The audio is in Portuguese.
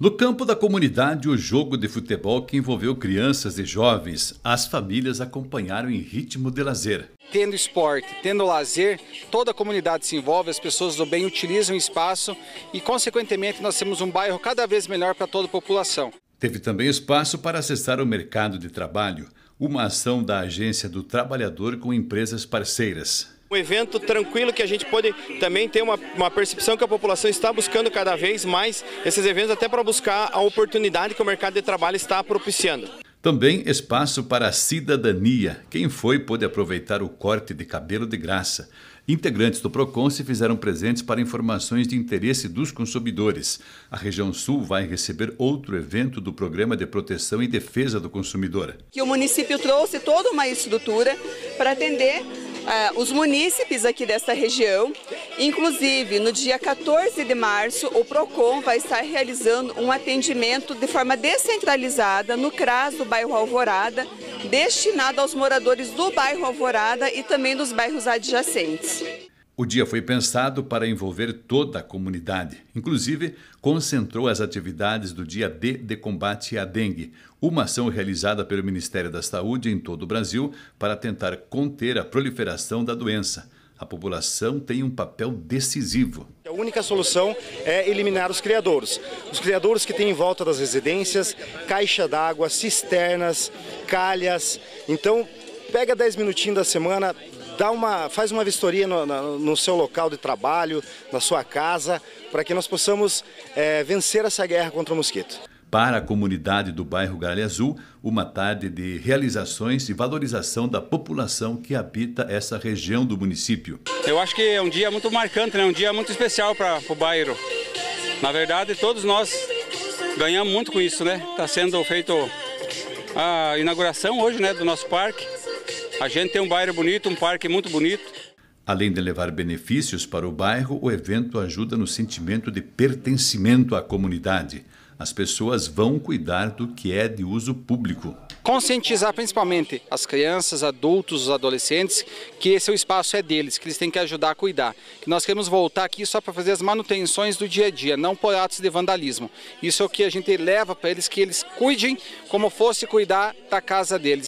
No campo da comunidade, o jogo de futebol que envolveu crianças e jovens, as famílias acompanharam em ritmo de lazer. Tendo esporte, tendo lazer, toda a comunidade se envolve, as pessoas do bem utilizam o espaço e, consequentemente, nós temos um bairro cada vez melhor para toda a população. Teve também espaço para acessar o mercado de trabalho, uma ação da Agência do Trabalhador com empresas parceiras. Um evento tranquilo que a gente pode também ter uma, uma percepção que a população está buscando cada vez mais esses eventos, até para buscar a oportunidade que o mercado de trabalho está propiciando. Também espaço para a cidadania. Quem foi pôde aproveitar o corte de cabelo de graça. Integrantes do PROCON se fizeram presentes para informações de interesse dos consumidores. A região sul vai receber outro evento do Programa de Proteção e Defesa do Consumidor. Que o município trouxe toda uma estrutura para atender é, os munícipes aqui dessa região. Inclusive, no dia 14 de março, o PROCON vai estar realizando um atendimento de forma descentralizada no CRAS do bairro Alvorada, destinado aos moradores do bairro Alvorada e também dos bairros adjacentes. O dia foi pensado para envolver toda a comunidade, inclusive concentrou as atividades do Dia D de combate à dengue, uma ação realizada pelo Ministério da Saúde em todo o Brasil para tentar conter a proliferação da doença. A população tem um papel decisivo. A única solução é eliminar os criadores, Os criadores que têm em volta das residências, caixa d'água, cisternas, calhas. Então, pega 10 minutinhos da semana, dá uma, faz uma vistoria no, no seu local de trabalho, na sua casa, para que nós possamos é, vencer essa guerra contra o mosquito. Para a comunidade do bairro Galha Azul, uma tarde de realizações e valorização da população que habita essa região do município. Eu acho que é um dia muito marcante, né? um dia muito especial para o bairro. Na verdade, todos nós ganhamos muito com isso, né? Está sendo feito a inauguração hoje né, do nosso parque a gente tem um bairro bonito, um parque muito bonito. Além de levar benefícios para o bairro, o evento ajuda no sentimento de pertencimento à comunidade. As pessoas vão cuidar do que é de uso público. Conscientizar principalmente as crianças, adultos, os adolescentes, que esse é o espaço é deles, que eles têm que ajudar a cuidar. Que nós queremos voltar aqui só para fazer as manutenções do dia a dia, não por atos de vandalismo. Isso é o que a gente leva para eles, que eles cuidem como fosse cuidar da casa deles.